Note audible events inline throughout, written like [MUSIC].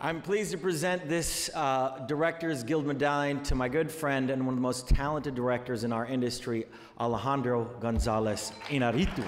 I'm pleased to present this uh, Directors Guild Medallion to my good friend and one of the most talented directors in our industry, Alejandro González Inarritu.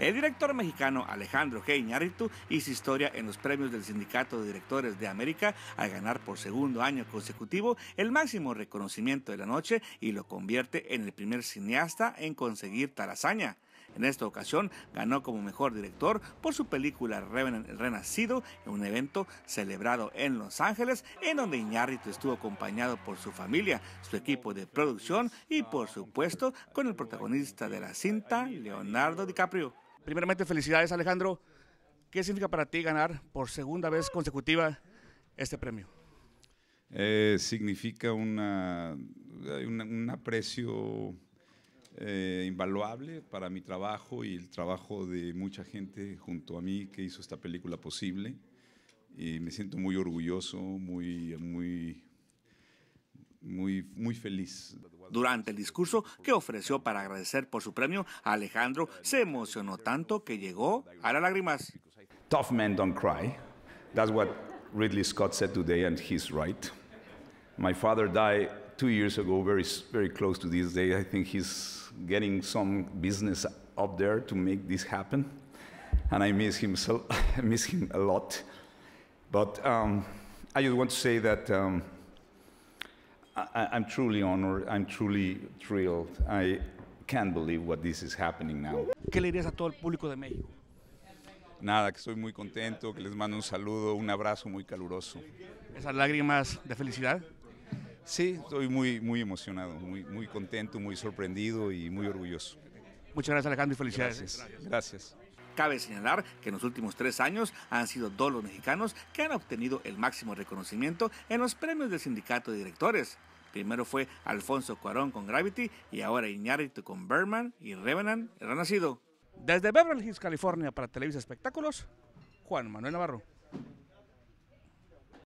El director mexicano Alejandro G. Iñárritu hizo historia en los premios del Sindicato de Directores de América al ganar por segundo año consecutivo el máximo reconocimiento de la noche y lo convierte en el primer cineasta en conseguir tal hazaña. En esta ocasión ganó como mejor director por su película Renacido en un evento celebrado en Los Ángeles en donde Iñárritu estuvo acompañado por su familia, su equipo de producción y por supuesto con el protagonista de la cinta, Leonardo DiCaprio. Primeramente felicidades Alejandro. ¿Qué significa para ti ganar por segunda vez consecutiva este premio? Eh, significa una, un aprecio eh, invaluable para mi trabajo y el trabajo de mucha gente junto a mí que hizo esta película posible. Y me siento muy orgulloso, muy, muy, muy, muy feliz. Durante el discurso que ofreció para agradecer por su premio, Alejandro se emocionó tanto que llegó a las lágrimas. Tough men don't cry. That's what Ridley Scott said today, and he's right. My father died two years ago, very, very close to this day. I think he's getting some business up there to make this happen. And I miss him, so, I [LAUGHS] miss him a lot. But um, I just want to say that um, I, am truly honored. I'm truly thrilled. I can't believe what this is happening now. ¿Qué le dirías a todo el público de México? Nada, que estoy muy contento, que les mando un saludo, un abrazo muy caluroso. ¿Esas lágrimas de felicidad? Sí, estoy muy, muy emocionado, muy, muy contento, muy sorprendido y muy orgulloso. Muchas gracias Alejandro y felicidades. Gracias. Cabe señalar que en los últimos tres años han sido dos los mexicanos que han obtenido el máximo reconocimiento en los premios del sindicato de directores. Primero fue Alfonso Cuarón con Gravity y ahora Iñárritu con Berman y Revenant, renacido. Desde Beverly Hills, California, para Televisa Espectáculos, Juan Manuel Navarro.